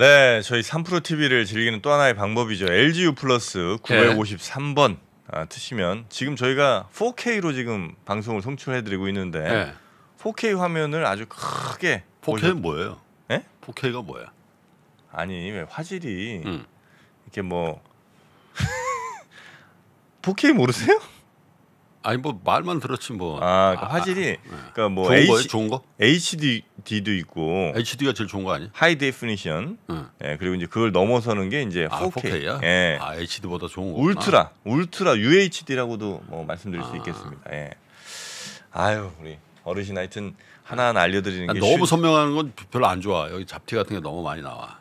네, 저희 3프로 TV를 즐기는 또 하나의 방법이죠. LGU 플러스 953번 아, 트시면 지금 저희가 4K로 지금 방송을 송출해드리고 있는데 네. 4K 화면을 아주 크게 4K는 뭐예요? 네? 예? 4K가 뭐야? 아니 왜 화질이 음. 이렇게 뭐 4K 모르세요? 아니 뭐 말만 들었지 뭐. 아, 그니까 아, 화질이 아, 네. 그러니까 뭐 좋은 H, 거예요? 좋은 거? HDD도 있고 HD가 제일 좋은 거 아니야? 하이 데피니션. 응. 예, 그리고 이제 그걸 넘어서는 게 이제 4K. 아, 4K 예. 아, HD보다 좋은 거. 울트라, 울트라 UHD라고도 뭐 말씀드릴 아. 수 있겠습니다. 예. 아유, 우리 어르신 하여튼 하나하나 알려 드리는 게 너무 쉬... 선명한 건 별로 안 좋아. 여기 잡티 같은 게 너무 많이 나와.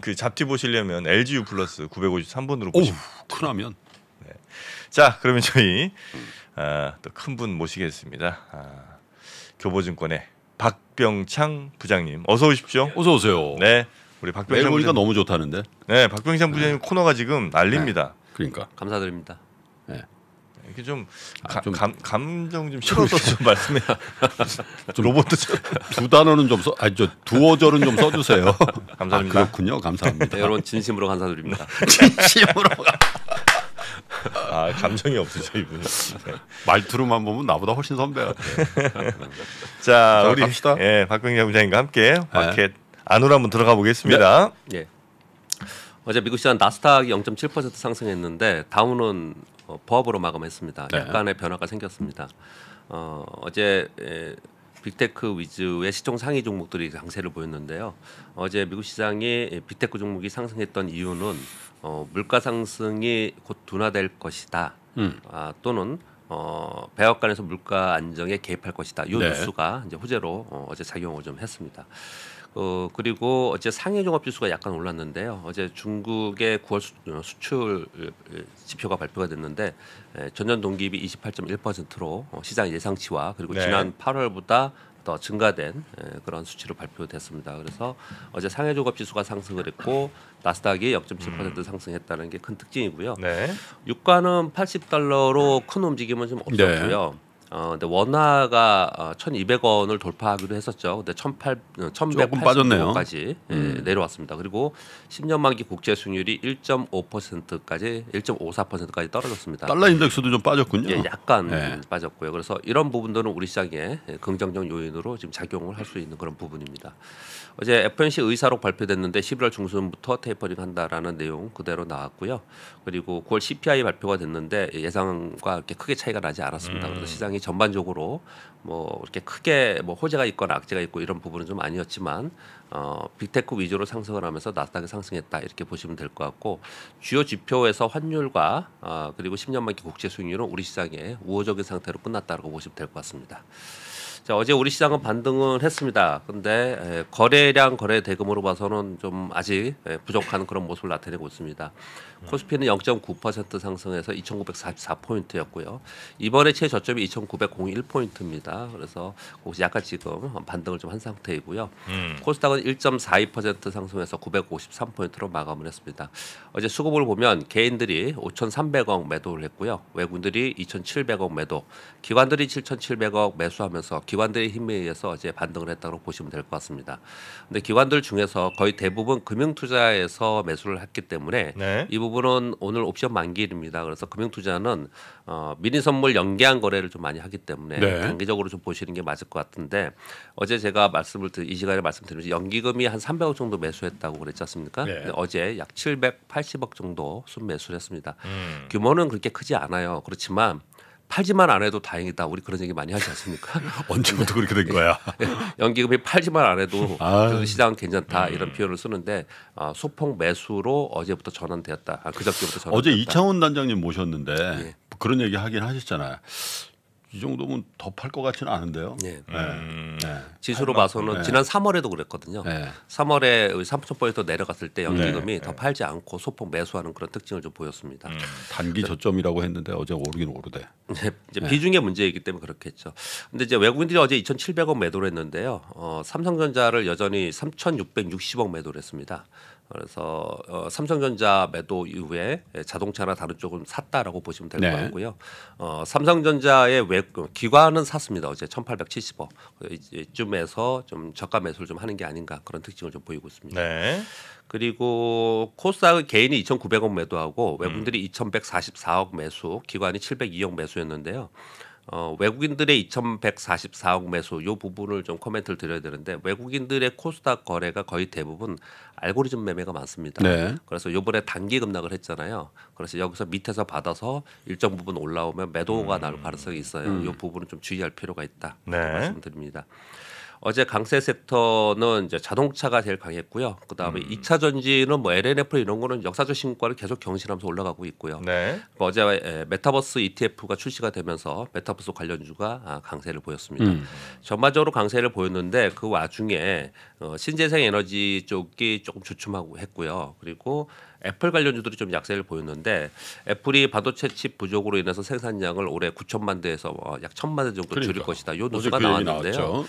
그 잡티 보시려면 LGU 플러스 953번으로 보시면 큰하면 자, 그러면 저희 아, 또 큰 분 모시겠습니다. 아, 교보증권의 박병창 부장님, 어서 오십시오. 예, 어서 오세요. 네, 우리 박병창 부장님 너무 좋다는데. 네, 박병창 부장님 네. 코너가 지금 난립니다. 네, 그러니까 감사드립니다. 네. 이렇게 좀, 아, 좀 감, 감정 좀 실어서 좀 말씀해. 좀 로봇도 두 단어는 좀 써, 아니 저 두어절은 좀 써주세요. 감사합니다. 아, 그렇군요. 감사합니다. 네, 여러분 진심으로 감사드립니다. 진심으로. 아 감정이 없으셔 이분. 네. 말투로만 보면 나보다 훨씬 선배야. 네. 자, 자 우리 갑시다. 예 박병재 부장님과 함께 마켓 안으로 한번 들어가 보겠습니다. 네. 예. 어제 미국 시장 나스닥이 0.7% 상승했는데 다운은 버업으로 어, 마감했습니다. 네. 약간의 변화가 생겼습니다. 어, 어제 에, 빅테크 위즈의 시총 상위 종목들이 강세를 보였는데요. 어제 미국 시장이 빅테크 종목이 상승했던 이유는 어, 물가 상승이 곧 둔화될 것이다. 음. 아, 또는 어, 백악관에서 물가 안정에 개입할 것이다. 이 네. 뉴스가 이제 호재로 어, 어제 작용을 좀 했습니다. 어, 그리고 어제 상해 종합지수가 약간 올랐는데요. 어제 중국의 9월 수, 어, 수출 지표가 발표가 됐는데 에, 전년 동기비 28.1%로 어, 시장 예상치와 그리고 네. 지난 8월보다 더 증가된 에, 그런 수치로 발표됐습니다. 그래서 어제 상해 종합지수가 상승을 했고 나스닥이 0.7% 음. 상승했다는 게 큰 특징이고요. 네. 유가는 80달러로 큰 움직임은 좀 네. 없었고요. 네. 어, 근데 원화가 어, 1,200원을 돌파하기로 했었죠. 근데 1 1 8 0원까지 예, 음. 내려왔습니다. 그리고 10년 만기 국제 수익이 1.5%까지 1.54%까지 떨어졌습니다. 달러 인덱스도 좀 빠졌군요. 예, 약간 예. 빠졌고요. 그래서 이런 부분들은 우리 시장에 긍정적 요인으로 지금 작용을 할 수 있는 그런 부분입니다. 어제 f o c 의사록 발표됐는데 11월 중순부터 테이퍼링 한다라는 내용 그대로 나왔고요. 그리고 9월 CPI 발표가 됐는데 예상과 크게 차이가 나지 않았습니다. 음. 그래서 시장이 상황이 전반적으로 뭐 이렇게 크게 뭐 호재가 있거나 악재가 있고 이런 부분은 좀 아니었지만 어 빅테크 위주로 상승을 하면서 나스닥이 상승했다 이렇게 보시면 될 것 같고 주요 지표에서 환율과 어 그리고 10년 만기 국제 수익률은 우리 시장에 우호적인 상태로 끝났다고 보시면 될 것 같습니다. 자, 어제 우리 시장은 반등을 했습니다. 근데 거래량 거래 대금으로 봐서는 좀 아직 부족한 그런 모습을 나타내고 있습니다. 코스피는 0.9% 상승해서 2,944포인트였고요. 이번에 최저점이 2,901포인트입니다. 그래서 약간 지금 반등을 좀 한 상태이고요. 음. 코스닥은 1.42% 상승해서 953포인트로 마감을 했습니다. 어제 수급을 보면 개인들이 5,300억 매도를 했고요. 외국인들이 2,700억 매도, 기관들이 7,700억 매수하면서 기관들의 힘에 의해서 이제 반등을 했다고 보시면 될 것 같습니다. 근데 기관들 중에서 거의 대부분 금융투자에서 매수를 했기 때문에 네. 이 부분은 오늘 옵션 만기일입니다. 그래서 금융투자는 어, 미니 선물 연계한 거래를 좀 많이 하기 때문에 네. 단기적으로 좀 보시는 게 맞을 것 같은데 어제 제가 말씀을 드, 이 시간에 말씀드리면 연기금이 한 300억 정도 매수했다고 그랬지 않습니까? 네. 어제 약 780억 정도 순매수를 했습니다. 음. 규모는 그렇게 크지 않아요. 그렇지만 팔지만 안 해도 다행이다. 우리 그런 얘기 많이 하지 않습니까? 언제부터 그렇게 된 예. 거야? 예. 연기금이 팔지만 안 해도 아. 시장 괜찮다 음. 이런 표현을 쓰는데 아, 소폭 매수로 어제부터 전환되었다. 아, 그저께부터 전환. 어제 이창훈 단장님 모셨는데 예. 그런 얘기 하긴 하셨잖아요. 이 정도면 더 팔 것 같지는 않은데요. 네. 네. 음. 네. 지수로 봐서는 네. 지난 3월에도 그랬거든요. 3월에 3,000포인트 내려갔을 때 네. 연기금이 더 팔지 않고 소폭 매수하는 그런 특징을 좀 보였습니다. 음. 단기 저점이라고 했는데 어제 오르긴 오르대. 이제 비중의 문제이기 때문에 그렇겠죠. 근데 이제 외국인들이 어제 2,700억 매도를 했는데요. 어, 삼성전자를 여전히 3,660억 매도를 했습니다. 그래서 어, 삼성전자 매도 이후에 자동차나 다른 쪽은 샀다라고 보시면 될것 네. 같고요. 어, 삼성전자의 외 기관은 샀습니다. 어제 1,870억 그 이쯤에서 좀 저가 매수를 좀 하는 게 아닌가 그런 특징을 좀 보이고 있습니다. 네. 그리고 코스닥 개인이 2,900억 매도하고 외국인들이 음. 2,144억 매수, 기관이 702억 매수였는데요. 어, 외국인들의 2,144억 매수 요 부분을 좀 코멘트를 드려야 되는데 외국인들의 코스닥 거래가 거의 대부분 알고리즘 매매가 많습니다. 네. 그래서 요번에 단기 급락을 했잖아요. 그래서 여기서 밑에서 받아서 일정 부분 올라오면 매도가 음. 나올 가능성이 있어요. 음. 요 부분은 좀 주의할 필요가 있다. 네. 말씀드립니다. 어제 강세 섹터는 이제 자동차가 제일 강했고요. 그다음에 음. 2차 전지는 뭐 LNF 이런 거는 역사적 신고가를 계속 경신하면서 올라가고 있고요. 네. 뭐 어제 예, 메타버스 ETF가 출시가 되면서 메타버스 관련주가 아, 강세를 보였습니다. 음. 전반적으로 강세를 보였는데 그 와중에 어, 신재생 에너지 쪽이 조금 주춤하고 했고요. 그리고 애플 관련주들이 좀 약세를 보였는데 애플이 반도체 칩 부족으로 인해서 생산량을 올해 9천만 대에서 어, 약 1천만 대 정도 그러니까. 줄일 것이다. 요 뉴스가 그 나왔는데요.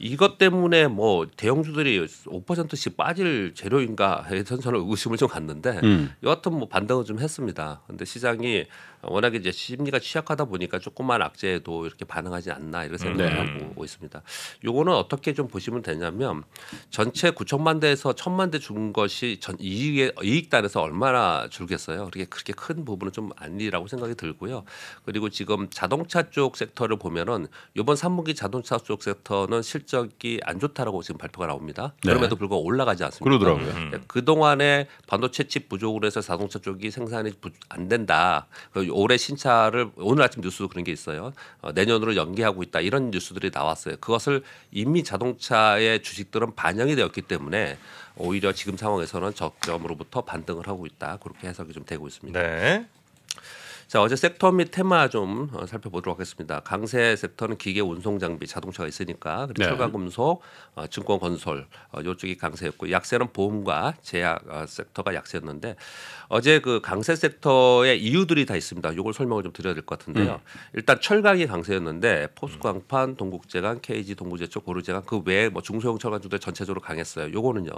이것 때문에 뭐 대형주들이 5%씩 빠질 재료인가 해서 저는 의심을 좀 갔는데 음. 여하튼 뭐 반등을 좀 했습니다. 근데 시장이 워낙에 이제 심리가 취약하다 보니까 조금만 악재에도 이렇게 반응하지 않나 이런 생각을 음. 네. 하고 있습니다. 요거는 어떻게 좀 보시면 되냐면 전체 9천만 대에서 1천만 대준 것이 전 이익에 이익단에서 얼마나 줄겠어요. 그렇게 그렇게 큰 부분은 좀 아니라고 생각이 들고요. 그리고 지금 자동차 쪽 섹터를 보면은 이번 3분기 자동차 쪽 섹터는 실적이 안 좋다라고 지금 발표가 나옵니다. 네. 그럼에도 불구하고 올라가지 않습니다. 그러더라고요. 네. 음. 그 동안에 반도체 칩 부족으로 해서 자동차 쪽이 생산이 안 된다. 그 올해 신차를 오늘 아침 뉴스도 그런 게 있어요. 어, 내년으로 연기하고 있다 이런 뉴스들이 나왔어요. 그것을 이미 자동차의 주식들은 반영이 되었기 때문에 오히려 지금 상황에서는 적점으로부터 반등을 하고 있다 그렇게 해석이 좀 되고 있습니다. 네. 자, 어제 섹터 및 테마 좀 어, 살펴보도록 하겠습니다. 강세 섹터는 기계 운송 장비, 자동차가 있으니까 그리고 네. 철강 금속, 어, 증권 건설 어, 요쪽이 강세였고 약세는 보험과 제약 어, 섹터가 약세였는데 어제 그 강세 섹터의 이유들이 다 있습니다. 이걸 설명을 좀 드려야 될 것 같은데요. 음. 일단 철강이 강세였는데 포스광판, 동국제강, KG 동부제초, 고르제강 그 외에 뭐 중소형 철강주들 전체적으로 강했어요. 요거는요.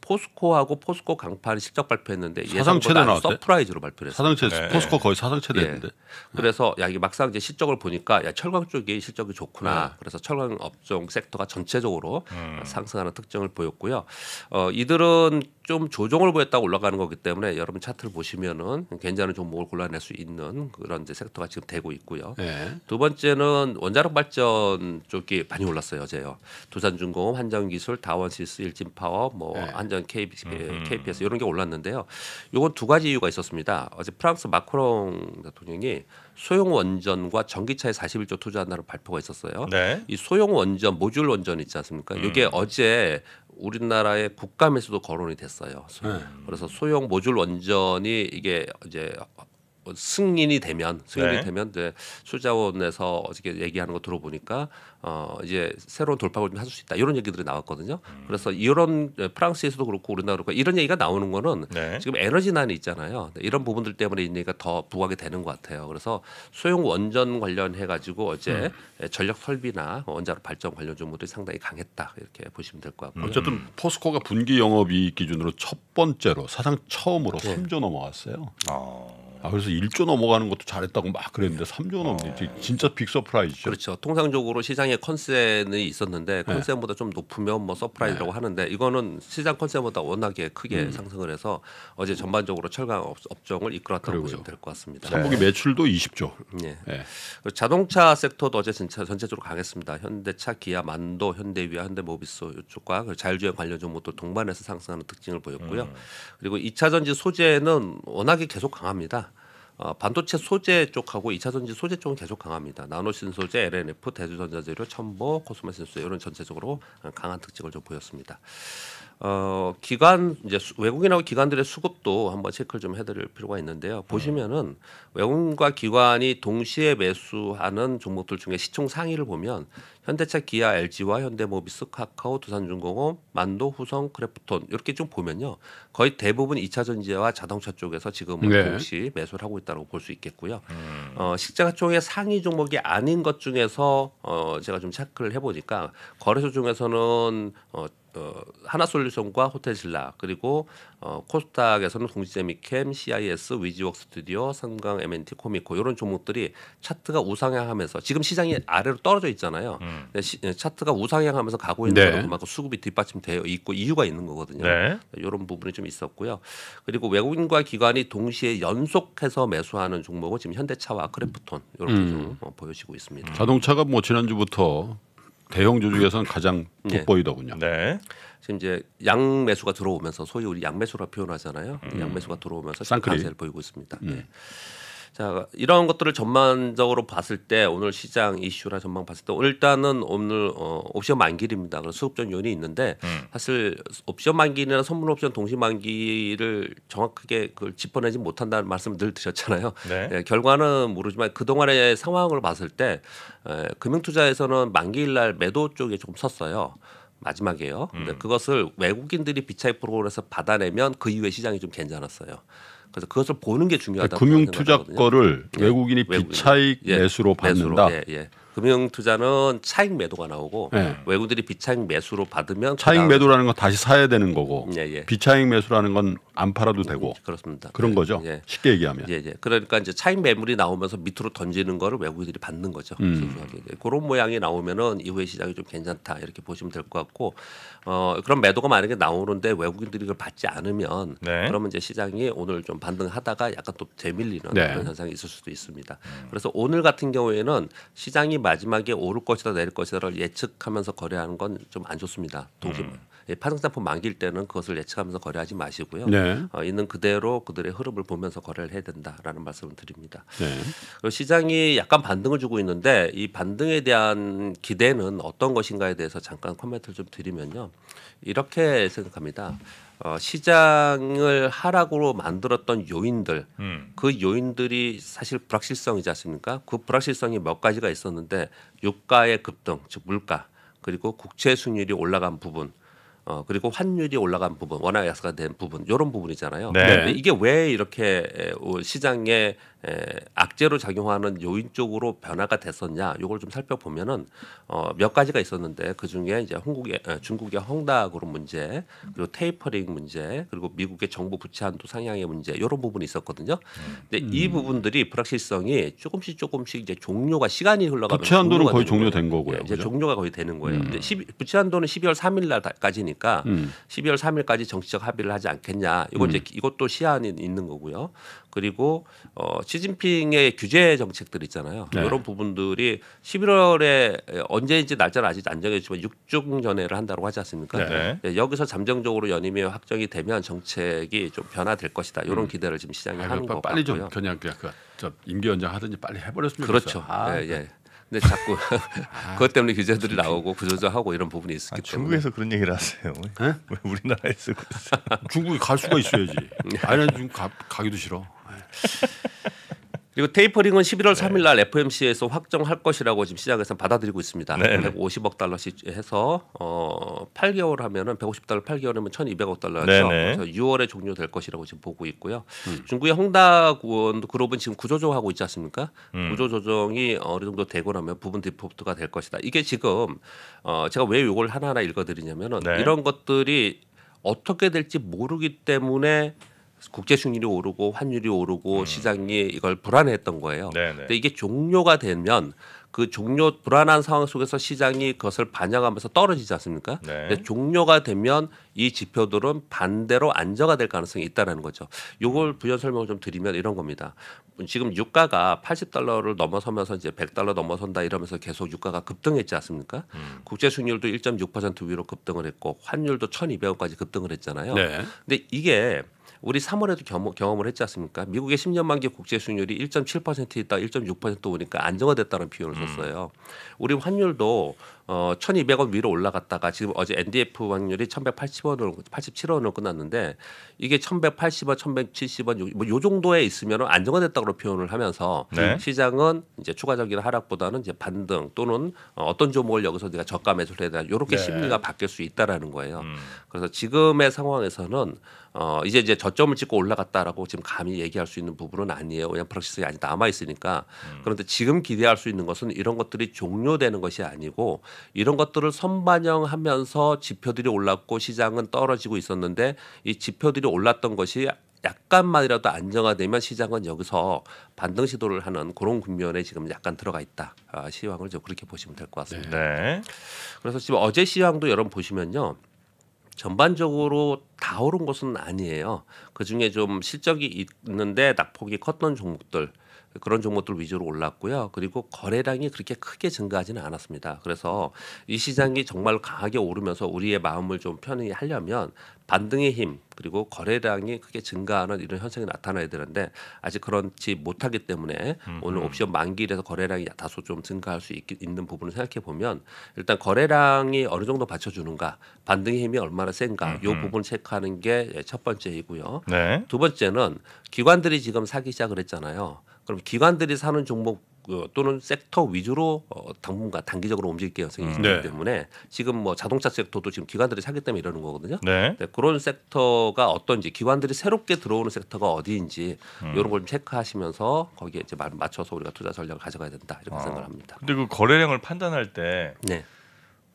포스코하고 포스코 강판이 실적 발표했는데 예상 최대 나 서프라이즈로 발표했어요. 사상 최 네. 포스코 거의 사상 교체됐는데. 예. 그래서 야 이게 막상 이제 실적을 보니까 야 철강 쪽이 실적이 좋구나. 네. 그래서 철강 업종 섹터가 전체적으로 음. 상승하는 특징을 보였고요. 어 이들은 좀 조정을 보였다고 올라가는 거기 때문에 여러분 차트를 보시면은 괜찮은 종목을 골라낼 수 있는 그런 이제 섹터가 지금 되고 있고요. 네. 두 번째는 원자력 발전 쪽이 많이 올랐어요 어제요. 두산중공업, 한정기술다원시스 일진파워, 뭐 네. 한전 KB, KPS 이런 게 올랐는데요. 요건 두 가지 이유가 있었습니다. 어제 프랑스 마크롱 대통령이 소형 원전과 전기차에 41조 투자한다는 발표가 있었어요. 네. 이 소형 원전 모듈 원전 있지 않습니까? 음. 이게 어제 우리나라의 국감에서도 거론이 됐어요. 네. 그래서 소형 모듈 원전이 이게 이제 어, 승인이 되면 승인이 네. 되면 이제 수자원에서 어저께 얘기하는 거 들어보니까 어 이제 새로운 돌파구를 좀 할 수 있다 이런 얘기들이 나왔거든요. 음. 그래서 이런 예, 프랑스에서도 그렇고 우리나라 그렇고 이런 얘기가 나오는 거는 네. 지금 에너지난이 있잖아요. 이런 부분들 때문에 이 얘기가 더 부각이 되는 것 같아요. 그래서 소형 원전 관련해 가지고 어제 음. 예, 전력 설비나 원자로 발전 관련 정보들이 상당히 강했다 이렇게 보시면 될 것 같고요. 음. 어쨌든 음. 포스코가 분기 영업이익 기준으로 첫 번째로 사상 처음으로 네. 3조 넘어왔어요 아. 아 그래서 1조 넘어가는 것도 잘했다고 막 그랬는데 3조 넘는 어. 진짜 빅 서프라이즈죠. 그렇죠. 통상적으로 시장에 컨셉이 있었는데 컨셉보다 네. 좀 높으면 뭐 서프라이즈라고 네. 하는데 이거는 시장 컨셉보다 워낙에 크게 음. 상승을 해서 어제 전반적으로 철강 업, 종을 이끌었다고 보시면 될 것 같습니다. 삼분기 네. 매출도 20조. 예. 네. 자동차 섹터도 어제 전체, 전체적으로 강했습니다. 현대차, 기아, 만도, 현대위아, 현대모비스 이쪽과 자율주행 관련 종목도 동반해서 상승하는 특징을 보였고요. 음. 그리고 이차 전지 소재는 워낙에 계속 강합니다. 어, 반도체 소재 쪽하고 2차 전지 소재 쪽은 계속 강합니다. 나노신 소재, LNF, 대주전자재료, 첨보, 코스메 신소 이런 전체적으로 강한 특징을 좀 보였습니다. 어 기관 이제 외국인하고 기관들의 수급도 한번 체크를 좀 해드릴 필요가 있는데요. 음. 보시면은 외국인과 기관이 동시에 매수하는 종목들 중에 시총 상위를 보면 현대차, 기아, LG와 현대모비스, 카카오, 두산중공업, 만도, 후성, 크래프톤 이렇게 좀 보면요 거의 대부분 2차전지와 자동차 쪽에서 지금 네. 동시 매수를 하고 있다고 볼 수 있겠고요. 음. 어, 식자가총의 상위 종목이 아닌 것 중에서 어, 제가 좀 체크를 해보니까 거래소 중에서는 어, 어, 하나솔루션과 호텔신라 그리고 어, 코스닥에서는 동시재미캠, CIS, 위즈웍 스튜디오, 삼강 MNT, 코미코 이런 종목들이 차트가 우상향하면서 지금 시장이 아래로 떨어져 있잖아요. 음. 시, 어, 차트가 우상향하면서 가고 있는 네. 그만큼 수급이 뒷받침되어 있고 이유가 있는 거거든요. 네. 이런 부분이 좀 있었고요. 그리고 외국인과 기관이 동시에 연속해서 매수하는 종목은 지금 현대차와 크래프톤 이렇게 음. 좀 어, 보여지고 있습니다. 자동차가 뭐 지난주부터 대형 주주에서는 가장 예. 돋보이더군요. 네. 지금 이제 양매수가 들어오면서 소위 우리 양매수라 표현하잖아요. 음. 양매수가 들어오면서 쌍크리. 강세를 보이고 있습니다. 음. 예. 자 이런 것들을 전반적으로 봤을 때 오늘 시장 이슈라 전망 봤을 때 일단은 오늘 어, 옵션 만기입니다. 그래 수급전 요인이 있는데 음. 사실 옵션 만기나 선물 옵션 동시 만기를 정확하게 그걸 짚어내지 못한다는 말씀을 늘 드렸잖아요. 네. 네, 결과는 모르지만 그 동안의 상황을 봤을 때 에, 예, 금융투자에서는 만기일 날 매도 쪽에 좀 섰어요. 마지막이에요. 음. 근데 그것을 외국인들이 비차익 프로그램에서 받아내면 그 이후에 시장이 좀 괜찮았어요. 그래서 그것을 보는 게 중요하다. 고 금융 투자 거를 예. 외국인이 외국인. 비차익 예. 매수로 받는다. 매수로, 예, 예. 금융 투자는 차익 매도가 나오고 네. 외국인들이 비차익 매수로 받으면 차익 그 매도라는 건 다시 사야 되는 거고 예, 예. 비차익 매수라는 건 안 팔아도 되고 그렇습니다. 그런 예, 거죠. 예. 쉽게 얘기하면. 예, 예. 그러니까 이제 차익 매물이 나오면서 밑으로 던지는 거를 외국인들이 받는 거죠. 음. 예, 그런 모양이 나오면은 이후에 시장이 좀 괜찮다 이렇게 보시면 될 것 같고 어 그런 매도가 만약에 나오는데 외국인들이 그걸 받지 않으면 네. 그러면 이제 시장이 오늘 좀 반등하다가 약간 또 재밀리는 네. 그런 현상이 있을 수도 있습니다. 음. 그래서 오늘 같은 경우에는 시장이 마지막에 오를 것이다 내릴 것이다를 예측하면서 거래하는 건 좀 안 좋습니다. 동시에 음. 예, 파생상품 만기 때는 그것을 예측하면서 거래하지 마시고요. 네. 어, 있는 그대로 그들의 흐름을 보면서 거래를 해야 된다라는 말씀을 드립니다. 네. 시장이 약간 반등을 주고 있는데 이 반등에 대한 기대는 어떤 것인가에 대해서 잠깐 코멘트를 좀 드리면요. 이렇게 생각합니다. 어, 시장을 하락으로 만들었던 요인들 음. 그 요인들이 사실 불확실성이지 않습니까? 그 불확실성이 몇 가지가 있었는데 유가의 급등 즉 물가 그리고 국채 순율이 올라간 부분 어, 그리고 환율이 올라간 부분, 원화 약세가 된 부분, 이런 부분이잖아요. 네. 이게 왜 이렇게 시장에 에, 악재로 작용하는 요인 쪽으로 변화가 됐었냐 요걸 좀 살펴보면은 어, 몇 가지가 있었는데 그 중에 이제 한국의 어, 중국의 헝다그룹 문제 그리고 테이퍼링 문제 그리고 미국의 정부 부채 한도 상향의 문제 이런 부분이 있었거든요. 근데 음. 이 부분들이 불확실성이 조금씩 조금씩 이제 종료가 시간이 흘러가면 부채 한도는 거의 종료된 거예요. 거고요. 예, 이제 종료가 거의 되는 거예요. 음. 부채 한도는 12월 3일 날까지니까 음. 12월 3일까지 정치적 합의를 하지 않겠냐. 이거 음. 이제 이것도 시한이 있는 거고요. 그리고 어, 시진핑의 규제 정책들 있잖아요. 네. 이런 부분들이 11월에 언제인지 날짜는 아직 안정해지만 육중 전회를 한다고 하지 않습니까? 네. 네. 여기서 잠정적으로 연임이 확정이 되면 정책이 좀 변화될 것이다. 이런 음. 기대를 지금 시장에 하는 거 빨리 같고요. 좀 그냥 그저 임기 연장 하든지 빨리 해버렸으면 좋겠어요. 그렇죠. 아, 예, 예. 네. 근데 자꾸 아, 그것 때문에 규제들이 나오고 구조조하고 이런 부분이 있기 아, 때문에 중국에서 그런 얘기를 하세요. 예? 왜 우리나라에서 중국에 갈 수가 있어야지. 예. 아니 중국 가, 가기도 싫어. 그리고 테이퍼링은 11월 네. 3일 날 FMC에서 확정할 것이라고 지금 시장에서 받아들이고 있습니다. 네. 150억 달러씩 해서 어 8개월 하면은 150달러 8개월이면 1,200억 달러죠. 네. 그래서 6월에 종료될 것이라고 지금 보고 있고요. 음. 중국의 홍다 그룹은 지금 구조조정하고 있지 않습니까? 음. 구조조정이 어느 정도 되고 나면 부분 디폭트가될 것이다. 이게 지금 어 제가 왜 이걸 하나하나 읽어드리냐면은 네. 이런 것들이 어떻게 될지 모르기 때문에 국제 승률이 오르고 환율이 오르고 음. 시장이 이걸 불안했던 거예요. 네네. 네. 근데 이게 종료가 되면 그 종료 불안한 상황 속에서 시장이 그것을 반영하면서 떨어지지 않습니까? 네. 근데 종료가 되면 이 지표들은 반대로 안정화 될 가능성이 있다라는 거죠. 요걸 음. 부연 설명을 좀 드리면 이런 겁니다. 지금 유가가 80달러를 넘어서면서 이제 100달러 넘어선다 이러면서 계속 유가가 급등했지 않습니까? 음. 국제 수익률도 1.6% 위로 급등을 했고 환율도 1,200원까지 급등을 했잖아요. 네. 근데 이게 우리 3월에도 경험, 을 했지 않습니까? 미국의 10년 만기 국제 수익률이 1.7% 있다, 1.6% 오니까 안정화됐다는 표현을 음. 썼어요. 음. 우리 환율도 어, 1,200원 위로 올라갔다가 지금 어제 NDF 환율이 1,180원으로 87원으로 끝났는데 이게 1,180원, 1,170원 뭐요 정도에 있으면 안정화됐다고 표현을 하면서 네. 시장은 이제 추가적인 하락보다는 이제 반등 또는 어, 어떤 종목을 여기서 내가 저가 매수를 해야 되나 요렇게 네. 심리가 바뀔 수 있다라는 거예요. 음. 그래서 지금의 상황에서는 어, 이제 이제 저점을 찍고 올라갔다라고 지금 감히 얘기할 수 있는 부분은 아니에요. 그냥 프락시스가 아직 남아 있으니까. 음. 그런데 지금 기대할 수 있는 것은 이런 것들이 종료되는 것이 아니고 이런 것들을 선반영하면서 지표들이 올랐고 시장은 떨어지고 있었는데 이 지표들이 올랐던 것이 약간만이라도 안정화되면 시장은 여기서 반등 시도를 하는 그런 국면에 지금 약간 들어가 있다. 아, 시황을 좀 그렇게 보시면 될 것 같습니다. 네. 네. 그래서 지금 어제 시황도 여러분 보시면요. 전반적으로 다 오른 것은 아니에요. 그 중에 좀 실적이 있는데 낙폭이 컸던 종목들 그런 종목들 위주로 올랐고요. 그리고 거래량이 그렇게 크게 증가하지는 않았습니다. 그래서 이 시장이 정말 강하게 오르면서 우리의 마음을 좀 편히 하려면 반등의 힘 그리고 거래량이 크게 증가하는 이런 현상이 나타나야 되는데 아직 그렇지 못하기 때문에 음흠. 오늘 음. 옵션 만기일에서 거래량이 다소 좀 증가할 수 있, 는 부분을 생각해 보면 일단 거래량이 어느 정도 받쳐주는가 반등의 힘이 얼마나 센가 음이 음. 부분 체크하는 게 첫 번째이고요. 네. 두 번째는 기관들이 지금 사기 시작을 했잖아요. 그럼 기관들이 사는 종목 그, 또는 섹터 위주로 어, 당분간 단기적으로 움직일 가능성이 있기 네. 때문에 지금 뭐 자동차 섹터도 지금 기관들이 사기 때문에 이러는 거거든요. 네. 네 그런 섹터가 어떤지 기관들이 새롭게 들어오는 섹터가 어디인지 음. 이런 걸 체크하시면서 거기에 이제 맞춰서 우리가 투자 전략을 가져가야 된다 이렇게 아. 생각을 합니다. 근데 그 거래량을 판단할 때 네.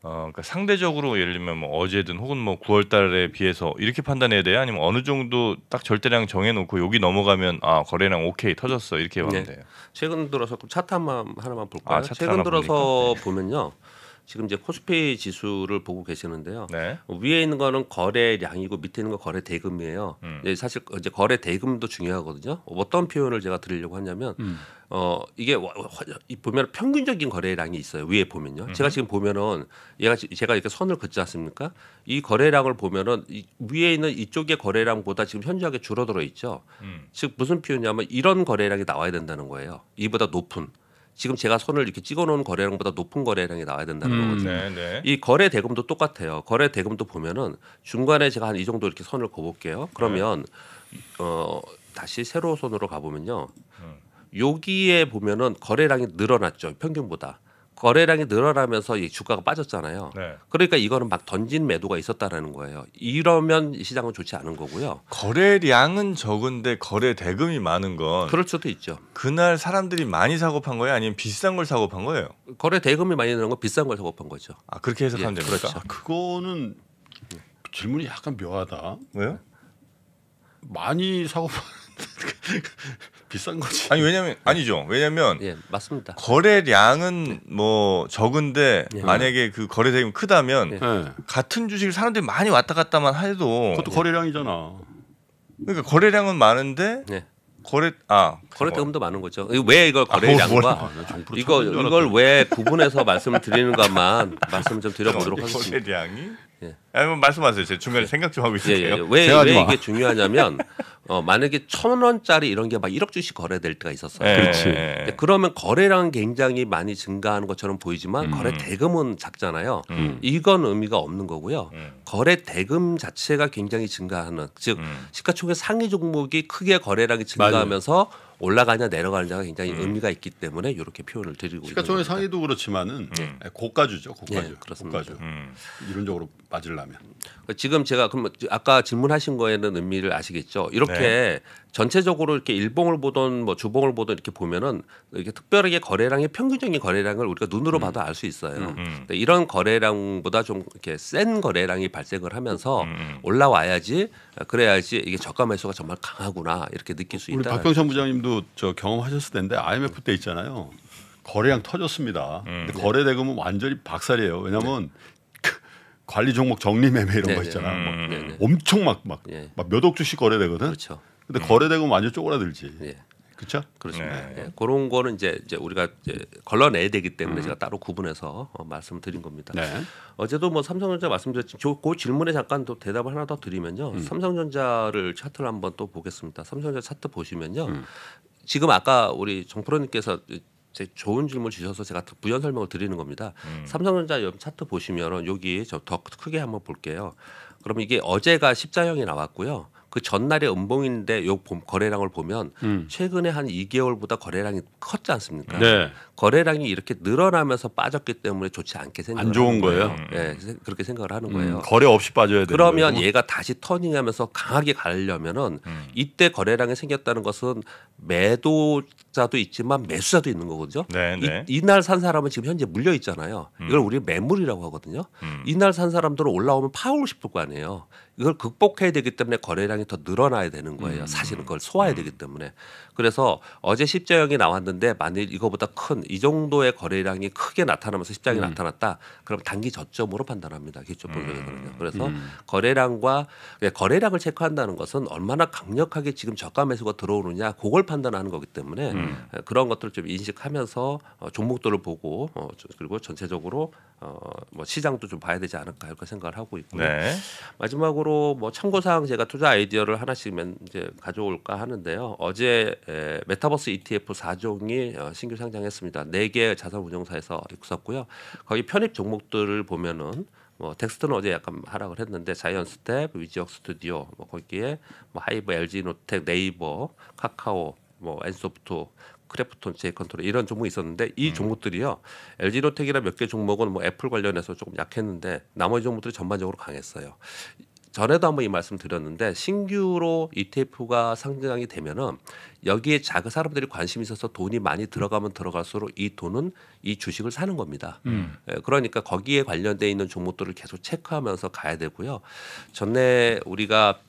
어, 그러니까 상대적으로 예를 들면 뭐 어제든 혹은 뭐 9월달에 비해서 이렇게 판단해야 돼요? 아니면 어느 정도 딱 절대량 정해놓고 여기 넘어가면 아 거래량 오케이 터졌어 이렇게 보면 네. 돼요? 최근 들어서 그 차트 한번 하나만 볼까요? 아, 최근 들어서 네. 보면요. 지금 이제 코스피 지수를 보고 계시는데요. 네. 위에 있는 거는 거래량이고 밑에 있는 거 거래 대금이에요. 음. 네, 사실 그 이제 거래 대금도 중요하거든요. 어떤 표현을 제가 드리려고 하냐면 음. 어 이게 보면 평균적인 거래량이 있어요. 위에 보면요. 음. 제가 지금 보면은 얘가 제가 이렇게 선을 긋지 않습니까? 이 거래량을 보면은 이 위에 있는 이쪽의 거래량보다 지금 현저하게 줄어들어 있죠. 음. 즉 무슨 표현이냐면 이런 거래량이 나와야 된다는 거예요. 이보다 높은. 지금 제가 손을 이렇게 찍어놓은 거래량보다 높은 거래량이 나와야 된다는 음, 거거든요. 네네. 네. 이 거래 대금도 똑같아요. 거래 대금도 보면은 중간에 제가 한 이 정도 이렇게 손을 거볼게요. 그러면 네. 어 다시 새로 손으로 가보면요. 음. 여기에 보면은 거래량이 늘어났죠 평균보다. 거래량이 늘어나면서 이 주가가 빠졌잖아요. 네. 그러니까 이거는 막 던진 매도가 있었다라는 거예요. 이러면 시장은 좋지 않은 거고요. 거래량은 적은데 거래 대금이 많은 건 그럴 수도 있죠. 그날 사람들이 많이 사고 판 거예요, 아니면 비싼 걸 사고 판 거예요? 거래 대금이 많이 늘는건 비싼 걸 사고 판 거죠. 아 그렇게 해석하면 예, 됩니까? 그렇죠. 아, 그거는 질문이 약간 묘하다. 왜요? 많이 사고 판 비싼 거지. 아니 왜냐면 네. 아니죠. 왜냐면 예, 맞습니다. 거래량은 네. 뭐 적은데 예. 만약에 그 거래대금 크다면 예. 네. 같은 주식을 사람들이 많이 왔다 갔다만 해도 그것도 거래량이잖아. 그러니까 거래량은 많은데 예. 거래 아 거래대금도 많은 거죠. 왜 이걸 아, 뭐 거래량과 아, 이거 이걸 왜 구분해서 말씀을 드리는것만 말씀을 좀 드려보도록 하겠습니다. 거래량이 예. 아니번 말씀하세요. 제 중간에 예. 생각 좀 하고 있을게요. 예, 예. 왜, 왜 이게 중요하냐면 어, 만약에 천 원짜리 이런 게막 1억 주씩 거래될 때가 있었어요. 예, 그렇지. 예, 그러면 거래량 굉장히 많이 증가하는 것처럼 보이지만 음. 거래 대금은 작잖아요. 음. 이건 의미가 없는 거고요. 음. 거래 대금 자체가 굉장히 증가하는 즉 음. 시가총액 상위 종목이 크게 거래량이 증가하면서 맞아요. 올라가냐 내려가느냐가 굉장히 음. 의미가 있기 때문에 이렇게 표현을 드리고 시가총액 그러니까 상위도 그렇지만은 음. 고가주죠 고가주 예, 그렇습니다. 고가주 음. 이론적으로 맞으려면 지금 제가 그럼 아까 질문하신 거에는 의미를 아시겠죠? 이렇게 네. 전체적으로 이렇게 일봉을 보던 뭐 주봉을 보던 이렇게 보면은 이렇게 특별하게 거래량의 평균적인 거래량을 우리가 눈으로 음. 봐도 알 수 있어요. 음. 음. 이런 거래량보다 좀 이렇게 센 거래량이 발생을 하면서 음. 음, 음. 올라와야지 아, 그래야지 이게 저가 매수가 정말 강하구나 이렇게 느낄 수 있다. 우리 박병찬 부장님도 저 경험하셨을 텐데 IMF 때 있잖아요. 거래량 터졌습니다. 근데 거래 대금은 완전히 박살이에요. 왜냐하면 네. 관리 종목 정리 매매 이런 네네. 거 네, 네. 있잖아. 막 음, 네, 엄청 막막몇 예. 억주씩 거래되거든. 그렇죠. 근데 예. 거래되고 많이 뭐 쪼그라들지. 예. 그렇죠? 그렇습니다. 네. 예. 그런 거는 이제, 이제 우리가 이제 걸러내야 되기 때문에 음. 제가 따로 구분해서 어, 말씀드린 겁니다. 네. 어제도 뭐 삼성전자 말씀드렸지만 그 질문에 잠깐 또 대답을 하나 더 드리면요. 음. 삼성전자를 차트를 한번 또 보겠습니다. 삼성전자 차트 보시면요. 음. 지금 아까 우리 정프로님께서 제 좋은 질문 주셔서 제가 부연 설명을 드리는 겁니다. 음. 삼성전자 연 차트 보시면 여기 저 더 크게 한번 볼게요. 그럼 이게 어제가 십자형이 나왔고요. 그 전날에 음봉인데 요 거래량을 보면 음. 최근에 한 2개월보다 거래량이 컸지 않습니까? 네. 거래량이 이렇게 늘어나면서 빠졌기 때문에 좋지 않게 생각. 안 좋은 거예요. 예, 네, 그렇게 생각을 하는 음, 거예요. 음, 거래 없이 빠져야 돼. 그러면 거예요. 얘가 다시 터닝하면서 강하게 가려면은 음. 이때 거래량이 생겼다는 것은 매도자도 있지만 매수자도 있는 거거든요. 네, 네. 이, 이날 산 사람은 지금 현재 물려 있잖아요. 음. 이걸 우리 매물이라고 하거든요. 음. 이날 산 사람들은 올라오면 파오고 싶을 거 아니에요. 이걸 극복해야 되기 때문에 거래량이 더 늘어나야 되는 거예요. 사실은 그걸 소화해야 되기 때문에. 그래서 어제 십자형이 나왔는데 만일 이거보다 큰이 정도의 거래량이 크게 나타나면서 시장이 음. 나타났다. 그럼 단기 저점으로 판단합니다. 기초 보조에서는요. 음. 그래서 음. 거래량과 예, 거래량을 체크한다는 것은 얼마나 강력하게 지금 저가 매수가 들어오느냐 그걸 판단하는 거기 때문에 음. 예, 그런 것들을 좀 인식하면서 어, 종목들을 보고 어, 그리고 전체적으로 어뭐 시장도 좀 봐야 되지 않을까 이렇게 생각을 하고 있고요. 네. 마지막으로 뭐 참고사항 제가 투자 아이디어를 하나씩 맨 이제 가져올까 하는데요. 어제 에, 예, 메타버스 ETF 4종이 어, 신규 상장했습니다. 있습니다. 네개 자산운용사에서 있었고요. 거기 편입 종목들을 보면은 뭐 텍스트는 어제 약간 하락을 했는데 자이언스텝, 위지역 스튜디오, 뭐 거기에 뭐 하이브, LG노텍, 네이버, 카카오, 뭐 엔소프트, 크래프톤, 제이컨트롤 이런 종목이 있었는데 이 음. 종목들이요. LG노텍이나 몇개 종목은 뭐 애플 관련해서 조금 약했는데 나머지 종목들이 전반적으로 강했어요. 전에도 한번 이 말씀 드렸는데 신규로 ETF가 상장이 되면은 여기에 작은 사람들이 관심이 있어서 돈이 많이 들어가면 들어갈수록 이 돈은 이 주식을 사는 겁니다. 음. 예, 그러니까 거기에 관련돼 있는 종목들을 계속 체크하면서 가야 되고요. 전에 우리가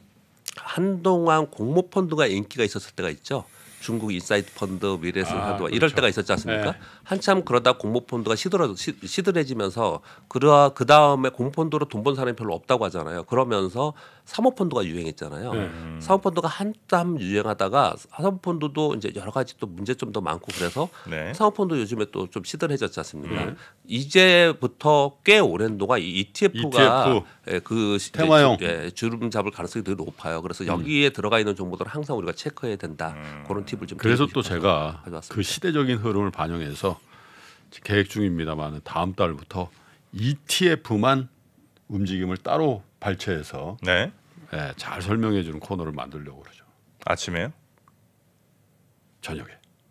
한동안 공모 펀드가 인기가 있었을 때가 있죠. 중국 인사이트 펀드, 미래스 아, 펀드 그렇죠. 이럴 때가 있었지 않습니까? 네. 한참 그러다 공모 펀드가 시들어 시, 시들해지면서 그러 그 다음에 공모 펀드로 돈번 사람이 별로 없다고 하잖아요. 그러면서 사모펀드가 유행했잖아요. 음. 사모펀드가 한참 유행하다가 사모펀드도 이제 여러 가지 또 문제점도 많고 그래서 네. 사모펀드 요즘에 또 좀 시들해졌지 않습니까? 음. 이제부터 꽤 오랜 동안 이 ETF가 ETF. 예, 그 테마형 예, 주름 잡을 가능성이 되게 높아요. 그래서 음. 여기에 음. 들어가 있는 정보들을 항상 우리가 체크해야 된다. 음. 그런 팁을 좀 그래서 또 제가 가져왔습니다. 그 시대적인 흐름을 반영해서 계획 중입니다만 다음 달부터 ETF만 움직임을 따로 발췌해서 네. 네, 잘 설명해 주는 코너를 만들려고 그러죠. 아침에요? 저녁에.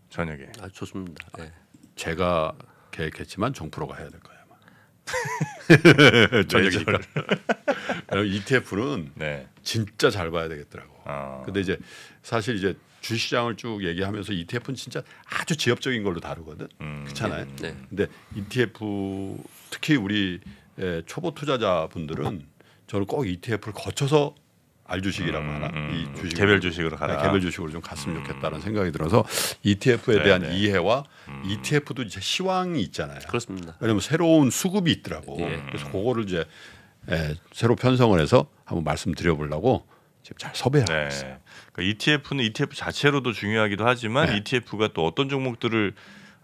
저녁에. 아 좋습니다. 네. 제가 계획했지만 정프로가 해야 될 거예요. 저녁이니까. ETF는 네. 진짜 잘 봐야 되겠더라고. 아. 근데 이제 사실 이제 주시장을 쭉 얘기하면서 ETF는 진짜 아주 지엽적인 걸로 다루거든. 음. 그렇잖아요. 네. 근데 ETF 특히 우리 예, 초보 투자자분들은 저는 꼭 ETF를 거쳐서 알주식이라고 음, 하나 음, 이 음. 주식 개별 주식으로 네, 가라 개별 주식으로 좀 갔으면 음, 좋겠다는 생각이 들어서 ETF에 네네. 대한 네. 이해와 음. ETF도 이제 시황이 있잖아요. 그렇습니다. 왜냐하면 새로운 수급이 있더라고. 예. 그래서 그거를 이제 에, 예, 새로 편성을 해서 한번 말씀드려보려고 지금 잘 섭외하고 네. 있어요. 그러니까 ETF는 ETF 자체로도 중요하기도 하지만 네. ETF가 또 어떤 종목들을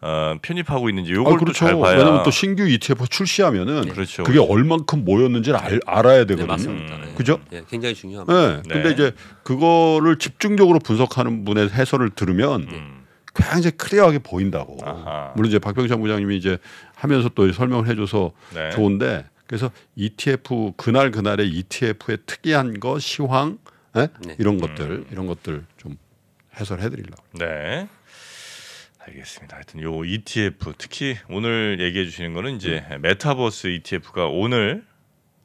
어, 편입하고 있는지 요걸 아, 그렇죠. 잘 봐야. 왜냐면 또 신규 ETF 출시하면은 그 그게 얼만큼 모였는지를 알, 알아야 네, 되거든요. 네, 맞습니다. 음. 네. 그죠? 네, 굉장히 중요합니다. 네. 네. 근데 이제 그거를 집중적으로 분석하는 분의 해설을 들으면 음. 굉장히 클리어하게 보인다고. 아하. 물론 이제 박병창 부장님이 이제 하면서 또 설명을 해줘서 좋은데 그래서 ETF 그날 그날의 ETF의 특이한 거 시황 예? 네? 이런 것들 음. 이런 것들 좀 해설해드리려고. 네. 알겠습니다. 하여튼 요 ETF 특히 오늘 얘기해 주시는 거는 이제 음. 메타버스 ETF가 오늘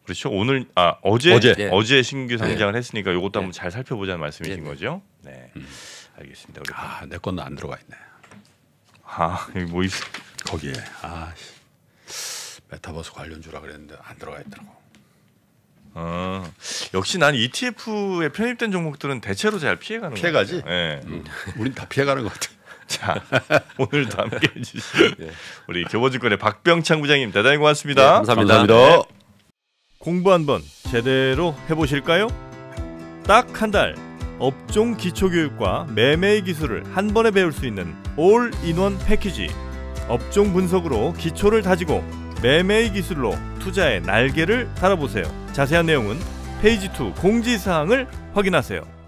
그렇죠? 오늘 아 어제 어제, 네. 어제 신규 예. 상장을 네. 했으니까 요것도 한번 예. 잘 살펴보자는 말씀이신 거죠? 네. 음. 알겠습니다. 우리 아, 내 건도 안 들어가 있네. 아, 여기 뭐 있... 거기에 아 메타버스 관련 주라 그랬는데 안 들어가 있더라고. 어, 역시 난 ETF에 편입된 종목들은 대체로 잘 피해가는 거 피해가지? 예. 네. 음. 우린 다 피해가는 것 같아. 자 오늘도 함께해 주신 네. 예. 우리 교보증권의 박병창 부장님 대단히 고맙습니다. 네, 감사합니다. 감사합니다. 공부 한번 제대로 해보실까요? 딱 한 달 업종 기초교육과 매매 기술을 한 번에 배울 수 있는 올인원 패키지 업종 분석으로 기초를 다지고 매매 기술로 투자의 날개를 달아보세요. 자세한 내용은 페이지 2 공지사항을 확인하세요.